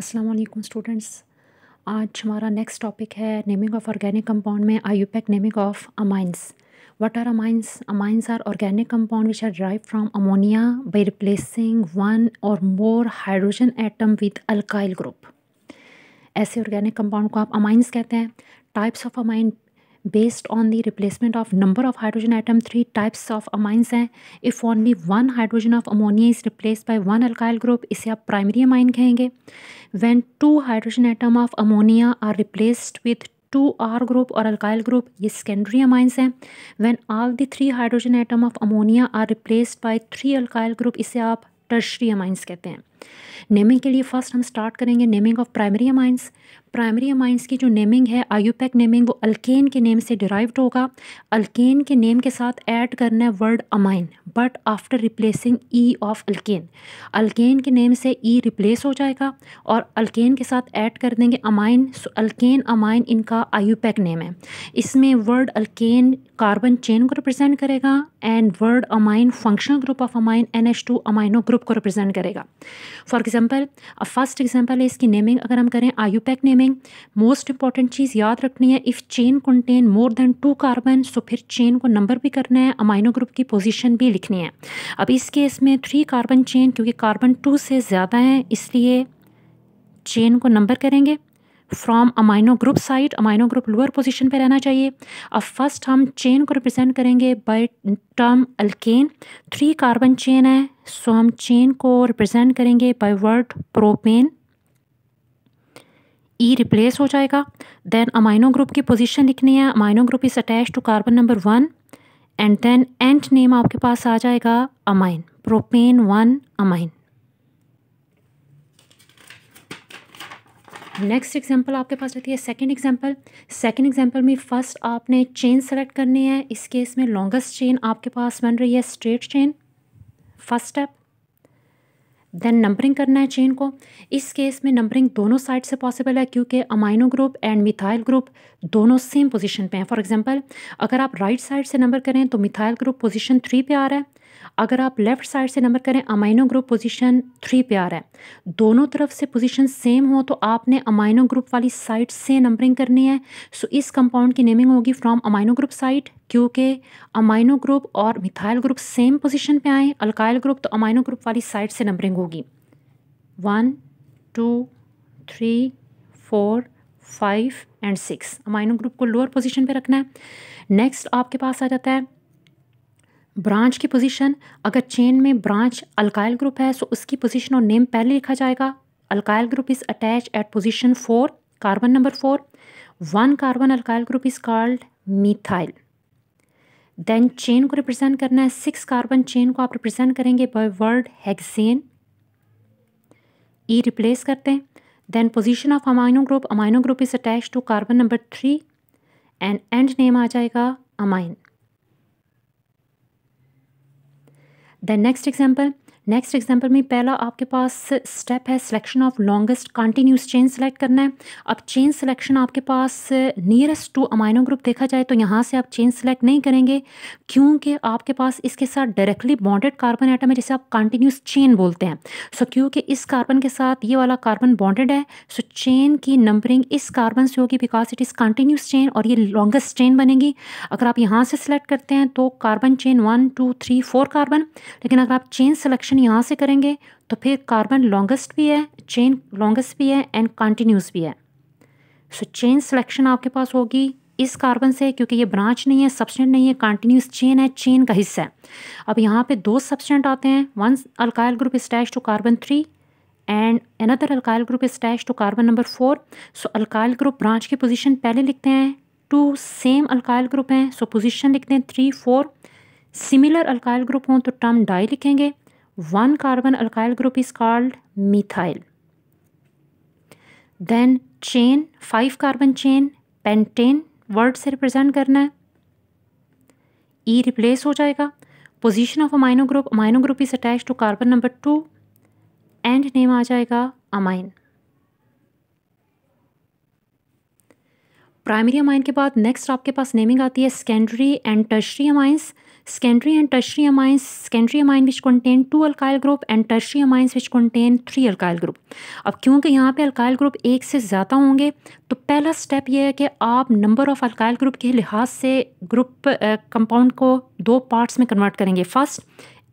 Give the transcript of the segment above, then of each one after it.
अस्सलाम वालेकुम स्टूडेंट्स आज हमारा नेक्स्ट टॉपिक है नेमिंग ऑफ ऑर्गेनिक कंपाउंड में IUPAC naming of amines what are amines amines are organic compound which are drive from ammonia by replacing one or more hydrogen atom with alkyl group ऐसे organic compound को आप अमाइंस कहते हैं types of amine based on the replacement of number of hydrogen item three types of amines हैं if only one hydrogen of ammonia is replace by one alkyl group इसे आप primary amine कहेंगे when two hydrogen item of ammonia are replaced with two R group or alkyl group ये secondary amines हैं when all the three hydrogen item of ammonia are replaced by three alkyl group इसे आप tertiary amines कहते हैं naming के लिए first हम start करेंगे naming of primary amines primary amines की जो नेमिंग है आयुपैक नेमिंग वो अल्केन के नेम से डिराइव्ड होगा अल्केन के नेम के साथ ऐड करना है word amine but after replacing E of alkane alkane के नेम से ई e रिप्लेस हो जाएगा और अल्केन के साथ ऐड कर देंगे अमाइन सो अल्केन अमाइन इनका आयुपैक नेम है इसमें वर्ड अल्केन कार्बन चेन को रिप्रेजेंट करेगा and word amine functional group of amine N H two amino group को रिप्रेजेंट करेगा फॉर एग्जाम्पल अब फर्स्ट एग्जाम्पल है इसकी नेमिंग अगर हम करें पैक नेमिंग मोस्ट इंपॉर्टेंट चीज़ याद रखनी है if chain contain more than two carbon so फिर चेन को नंबर भी करना है अमाइनो ग्रुप की पोजिशन भी लिखनी है अब इस केस में थ्री कार्बन चेन क्योंकि कार्बन टू से ज़्यादा है इसलिए चेन को नंबर करेंगे from amino group side amino group lower position पर रहना चाहिए अब फर्स्ट हम चेन को रिप्रेजेंट करेंगे by term alkane three carbon chain है सो हम चेन को रिप्रेजेंट करेंगे by word propane E e replace हो जाएगा देन अमाइनो ग्रुप की पोजिशन लिखनी है amino group is attach to carbon number one and then and name आपके पास आ जाएगा amine propane one amine next example आपके पास रहती है सेकंड एग्जांपल सेकंड एग्जांपल में फर्स्ट आपने चेन सेलेक्ट करनी है इस केस में लॉन्गेस्ट चेन आपके पास बन रही है straight chain first step then numbering करना है चेन को इस केस में नंबरिंग दोनों साइड से पॉसिबल है क्योंकि amino group and methyl group दोनों सेम पोजीशन पे हैं फॉर एग्जांपल अगर आप राइट right साइड से नंबर करें तो मिथाइल ग्रुप पोजीशन थ्री पे आ रहा है अगर आप लेफ़्ट साइड से नंबर करें अमाइनो ग्रुप पोजीशन थ्री पे आ रहा है दोनों तरफ से पोजीशन सेम हो तो आपने अमाइनो ग्रुप वाली साइड से नंबरिंग करनी है सो इस कंपाउंड की नेमिंग होगी फ्रॉम अमाइनो ग्रुप साइड क्योंकि अमाइनो ग्रुप और मिथाइल ग्रुप सेम पोजिशन पर आएँ अल्काइल ग्रुप तो अमाइनो ग्रुप वाली साइड से नंबरिंग होगी one two three four five and six amino group को लोअर पोजिशन पर रखना है नेक्स्ट आपके पास आ जाता है ब्रांच की पोजीशन अगर चेन में ब्रांच अल्काइल ग्रुप है सो तो उसकी पोजीशन और नेम पहले लिखा जाएगा alkyl group is attach at position four carbon number four one carbon alkyl group is called methyl then chain को रिप्रेजेंट करना है सिक्स कार्बन चेन को आप रिप्रेजेंट करेंगे by word hexane E replace करते हैं then position of amino group amino group is attach to carbon number three and and name आ जाएगा amine The next example next example में पहला आपके पास स्टेप है selection of longest continuous chain select करना है अब चेन सिलेक्शन आपके पास नियरेस्ट टू अमाइनो ग्रुप देखा जाए तो यहाँ से आप चेन सेलेक्ट नहीं करेंगे क्योंकि आपके पास इसके साथ डायरेक्टली बॉन्डेड कार्बन आइटम है जिसे आप कंटिन्यूस चेन बोलते हैं सो so, क्योंकि इस कार्बन के साथ ये वाला कार्बन बॉन्डेड है सो so, चेन की नंबरिंग इस कार्बन से होगी because it is continuous chain और ये लॉन्गेस्ट चेन बनेगी अगर आप यहाँ से सिलेक्ट करते हैं तो carbon chain one two three four carbon लेकिन अगर आप चेन सिलेक्शन रिडक्शन यहाँ से करेंगे तो फिर कार्बन लॉन्गेस्ट भी है चेन लॉन्गेस्ट भी है एंड कंटिन्यूस भी है सो चेन सिलेक्शन आपके पास होगी इस कार्बन से क्योंकि ये ब्रांच नहीं है सब्सटेंट नहीं है कंटिन्यूस चेन है चेन का हिस्सा है अब यहाँ पे दो सब्सटेंट आते हैं one alkyl group attach to carbon three and another alkyl group attach to carbon number four so alkyl group branch की पोजीशन पहले लिखते हैं टू सेम अल्काइल ग्रुप हैं सो पोजिशन लिखते हैं three four similar alkyl group हों तो term di लिखेंगे one carbon alkyl group is called methyl then chain five carbon chain pentane word से रिप्रेजेंट करना है ई e रिप्लेस हो जाएगा position of amino group amino group is attach to carbon number two and name आ जाएगा amine primary amine के बाद next आपके पास नेमिंग आती है secondary and tertiary amines secondary and tertiary amines secondary amine which contain two alkyl group and tertiary amines which contain three alkyl group अब क्योंकि यहाँ पे अल्काइल ग्रुप एक से ज़्यादा होंगे तो पहला स्टेप ये है कि आप नंबर ऑफ अल्काइल ग्रुप के लिहाज से uh, compound को दो parts में convert करेंगे first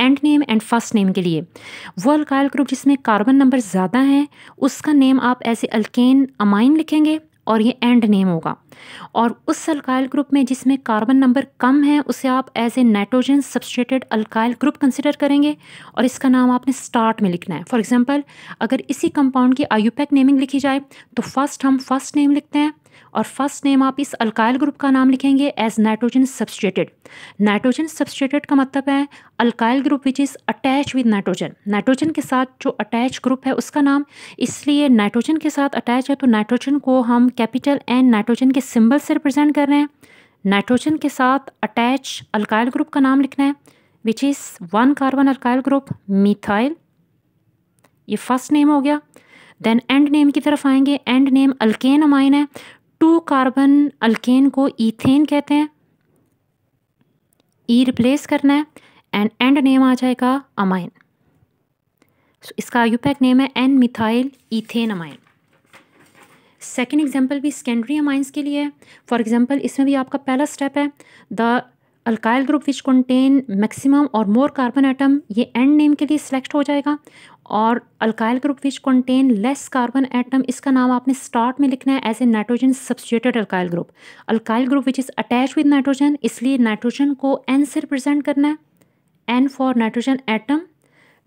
end name and first name के लिए वो अल्काइल ग्रुप जिसमें कार्बन नंबर ज़्यादा हैं उसका नेम आप ऐसे अल्केन अमाइन लिखेंगे और ये एंड नेम होगा और उस अल्काइल ग्रुप में जिसमें कार्बन नंबर कम है उसे आप as a nitrogen substituted alkyl group consider करेंगे और इसका नाम आपने स्टार्ट में लिखना है फॉर एग्जाम्पल अगर इसी कंपाउंड की आयुपैक नेमिंग लिखी जाए तो फर्स्ट हम फर्स्ट नेम लिखते हैं और फर्स्ट नेम आप इस अल्काइल ग्रुप का नाम लिखेंगे as nitrogen substituted nitrogen substituted का मतलब है alkyl group which is attach with nitrogen nitrogen के साथ जो अटैच ग्रुप है उसका नाम इसलिए नाइट्रोजन के साथ अटैच है तो नाइट्रोजन को हम कैपिटल एन नाइट्रोजन के सिंबल से रिप्रेजेंट कर रहे हैं नाइट्रोजन के साथ अटैच अल्काइल ग्रुप का नाम लिखना है which is one carbon alkyl group methyl ये फर्स्ट नेम हो गया देन एंड नेम की तरफ आएंगे एंड नेम अल्केन अमाइन है टू कार्बन अल्केन को ईथेन कहते हैं ई e रिप्लेस करना है एंड एंड नेम आ जाएगा अमाइन so, इसका यूपैक नेम है N methyl ethane amine second example भी सेकेंडरी अमाइंस के लिए है फॉर एग्जाम्पल इसमें भी आपका पहला स्टेप है the alkyl group which contain maximum और मोर कार्बन एटम ये एंड नेम के लिए सिलेक्ट हो जाएगा और alkyl group which contain less carbon atom इसका नाम आपने स्टार्ट में लिखना है as a nitrogen substituted alkyl group alkyl group which is attach with nitrogen इसलिए नाइट्रोजन को एन से रिप्रजेंट करना है N for nitrogen atom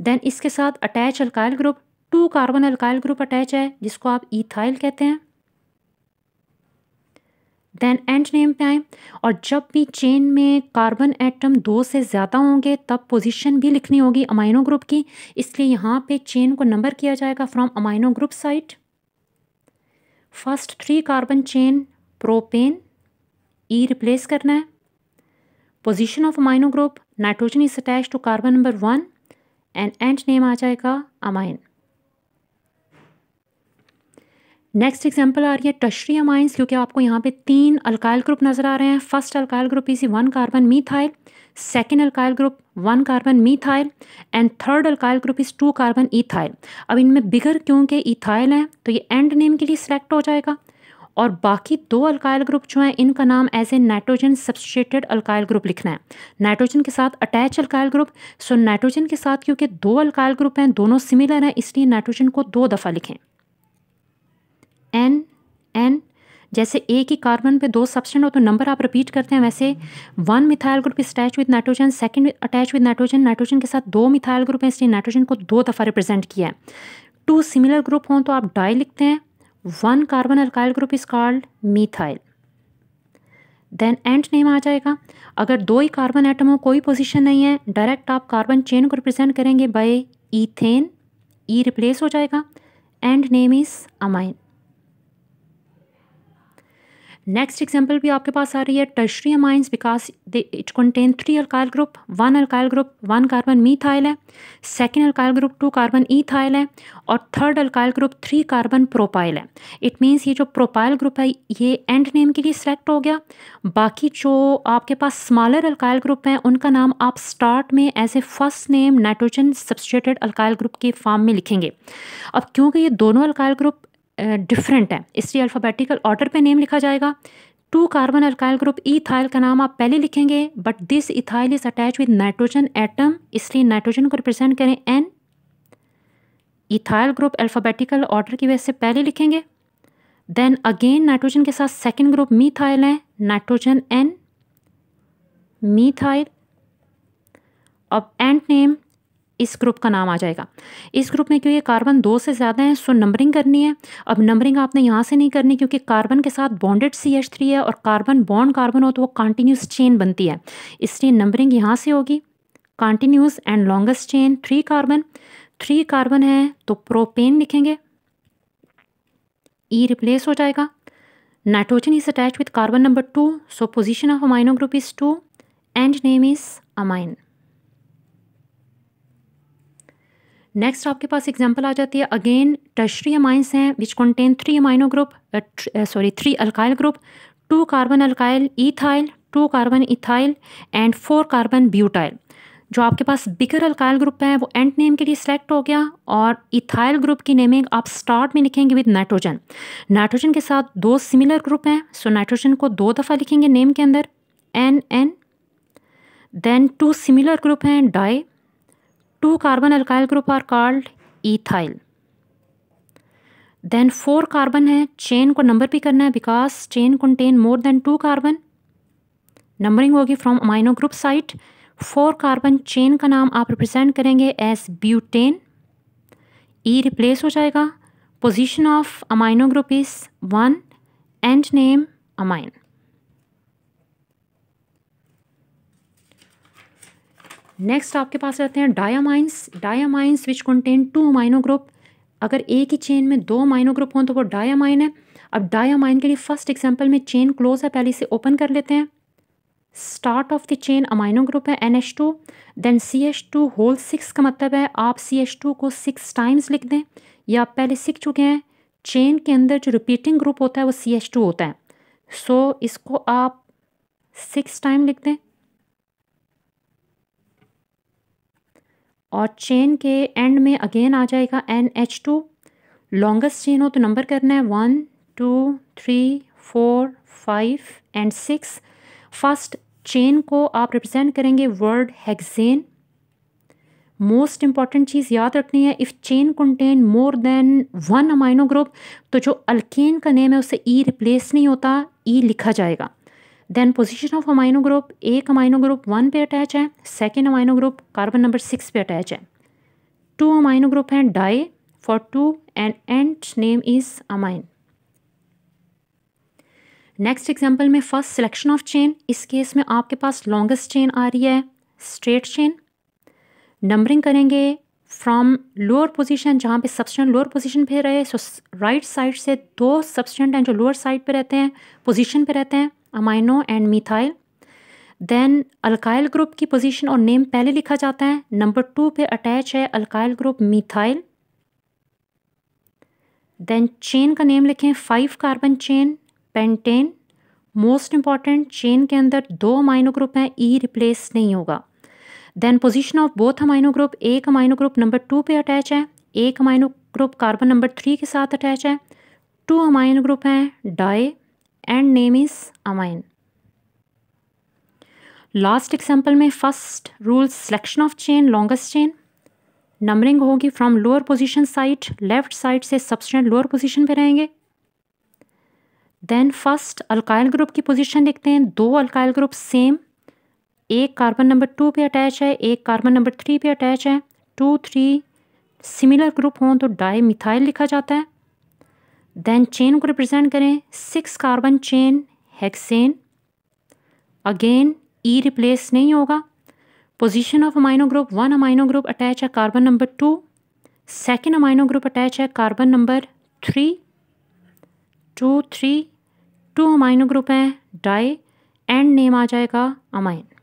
then इसके साथ attach alkyl group two carbon alkyl group attach है जिसको आप इथाइल कहते हैं देन एंड नेम पे आए और जब भी चेन में कार्बन एटम दो से ज़्यादा होंगे तब पोजीशन भी लिखनी होगी अमाइनो ग्रुप की इसलिए यहाँ पे चेन को नंबर किया जाएगा from amino group site first three carbon chain propane e replace करना है position of amino group nitrogen is attach to carbon number one and and name आ जाएगा अमाइन नेक्स्ट एग्जाम्पल आ रही है टशरी अमाइंस क्योंकि आपको यहाँ पे तीन अल्काइल ग्रुप नज़र आ रहे हैं फर्स्ट अल्काइल ग्रुप इसी one carbon methyl second alkyl group one carbon methyl and third alkyl group is two carbon ethyl अब इनमें बिगर क्योंकि ईथाइल हैं तो ये एंड नेम के लिए सिलेक्ट हो जाएगा और बाकी दो अल्काइल ग्रुप जो हैं इनका नाम as a nitrogen substituted alkyl group लिखना है नाइट्रोजन के साथ attach alkyl group so nitrogen के साथ क्योंकि दो अल्काइल ग्रुप हैं दोनों सिमिलर हैं इसलिए नाइट्रोजन को दो दफ़ा लिखें एन एन जैसे एक ही कार्बन पे दो सब्सटेंट हो तो नंबर आप रिपीट करते हैं वैसे one methyl group is attach with nitrogen second attach with nitrogen nitrogen के साथ दो मिथाइल ग्रुप हैं इसलिए नाइट्रोजन को दो दफ़ा रिप्रेजेंट किया है टू सिमिलर ग्रुप हों तो आप डाई लिखते हैं one carbon alkyl group is called methyl then and name आ जाएगा अगर दो ही कार्बन एटम हो कोई पोजिशन नहीं है डायरेक्ट आप कार्बन चेन को रिप्रेजेंट करेंगे बाई ईथेन ई रिप्लेस हो जाएगा end name is amine next example भी आपके पास आ रही है tertiary amines because it contain three alkyl group one alkyl group one carbon methyl है second alkyl group two carbon ethyl है और third alkyl group three carbon propyl है इट मीन्स ये जो प्रोपाइल ग्रुप है ये एंड नेम के लिए सेलेक्ट हो गया बाकी जो आपके पास स्मॉलर अल्काइल ग्रुप हैं उनका नाम आप स्टार्ट में as a first name nitrogen substituted alkyl group के फॉर्म में लिखेंगे अब क्योंकि ये दोनों अल्काइल ग्रुप डिफरेंट है इसलिए अल्फ़ाबेटिकल ऑर्डर पे नेम लिखा जाएगा two carbon alkyl group ethyl का नाम आप पहले लिखेंगे but this ethyl is attach with nitrogen atom इसलिए नाइट्रोजन को रिप्रेजेंट करें N ethyl group alphabetical order की वजह से पहले लिखेंगे देन अगेन नाइट्रोजन के साथ सेकेंड ग्रुप मीथाइल है नाइट्रोजन एन मीथाइल अब एंड नेम इस ग्रुप का नाम आ जाएगा इस ग्रुप में क्योंकि कार्बन दो से ज़्यादा है सो नंबरिंग करनी है अब नंबरिंग आपने यहाँ से नहीं करनी क्योंकि कार्बन के साथ बॉन्डेड सी एच थ्री है और कार्बन बॉन्ड कार्बन हो तो वो कॉन्टीन्यूस चेन बनती है इसलिए नंबरिंग यहाँ से होगी continuous and longest chain three carbon three carbon है तो प्रोपेन लिखेंगे ई e रिप्लेस हो जाएगा nitrogen is attach with carbon number two so position of amino group is two and name is amine next आपके पास example आ जाती है again tertiary amines हैं which contain three amino group sorry three alkyl group two carbon alkyl ethyl two carbon ethyl and four carbon butyl जो आपके पास बिगर alkyl group है वो and name के लिए सेलेक्ट हो गया और इथाइल ग्रुप की नेमिंग आप स्टार्ट में लिखेंगे विद नाइट्रोजन नाइट्रोजन के साथ दो सिमिलर ग्रुप हैं सो नाइट्रोजन को दो दफ़ा लिखेंगे नेम के अंदर N N then two similar group हैं di Two carbon alkyl group are called ethyl. Then four carbon है चेन को नंबर भी करना है because chain contain more than two carbon numbering होगी from amino group site four carbon chain का नाम आप रिप्रेजेंट करेंगे एज ब्यूटेन ई रिप्लेस हो जाएगा position of amino group is one and name amine next आपके पास रहते हैं diamines diamines which contain two amino group अगर एक ही चेन में दो अमाइनो ग्रुप हों तो वो डायामाइन है अब डायामाइन के लिए फर्स्ट एग्जाम्पल में चेन क्लोज है पहले इसे ओपन कर लेते हैं start of the chain amino group है N H two then C H two whole six का मतलब है आप सी एच टू को सिक्स टाइम्स लिख दें या आप पहले सीख चुके हैं चेन के अंदर जो रिपीटिंग ग्रुप होता है वो सी एच टू होता है सो so, इसको आप सिक्स टाइम लिख दें और चेन के एंड में अगेन आ जाएगा N H two longest chain हो तो नंबर करना है one two three four five and six first chain को आप रिप्रेजेंट करेंगे वर्ड हैगजेन मोस्ट इंपॉर्टेंट चीज़ याद रखनी है if chain contain more than one amino group तो जो अल्केन का नेम है उसे ई e रिप्लेस नहीं होता ई e लिखा जाएगा then position of amino group एक अमाइनो ग्रुप वन पे अटैच है second amino group carbon number six पे अटैच है टू अमाइनो ग्रुप हैं di for two and and name is amine next example में फर्स्ट सिलेक्शन ऑफ चेन इस case में आपके पास लॉन्गेस्ट चेन आ रही है स्ट्रेट चेन नंबरिंग करेंगे फ्रॉम लोअर पोजिशन जहाँ पे सब्सटेंट लोअर पोजिशन पे रहे सो राइट साइड से दो सब्सटेंट हैं जो लोअर साइड पे रहते हैं पोजिशन पे रहते हैं amino and methyl then alkyl group की पोजीशन और नेम पहले लिखा जाता है नंबर टू पे अटैच है alkyl group methyl then chain का नेम लिखें five carbon chain pentane most important chain के अंदर दो अमाइनो ग्रुप हैं ई e रिप्लेस नहीं होगा then position of both amino group एक अमाइनो ग्रुप नंबर टू पे अटैच है एक amino group carbon number three के साथ अटैच है टू अमाइनो ग्रुप हैं di and name is amine last example में first rule selection of chain longest chain numbering होगी from lower position side left side से सबसे लोअर पोजिशन पे रहेंगे देन फर्स्ट अल्काइल ग्रुप की position देखते हैं दो अल्काइल ग्रुप सेम एक कार्बन नंबर टू पे अटैच है एक कार्बन नंबर थ्री पे अटैच है टू थ्री सिमिलर ग्रुप हों तो डाई मिथाइल लिखा जाता है देन चेन को रिप्रेजेंट करें six carbon chain hexane again e replace नहीं होगा position of amino group one amino group attach है carbon number two second amino group attach है carbon number three two three two amino group हैं di and name आ जाएगा amine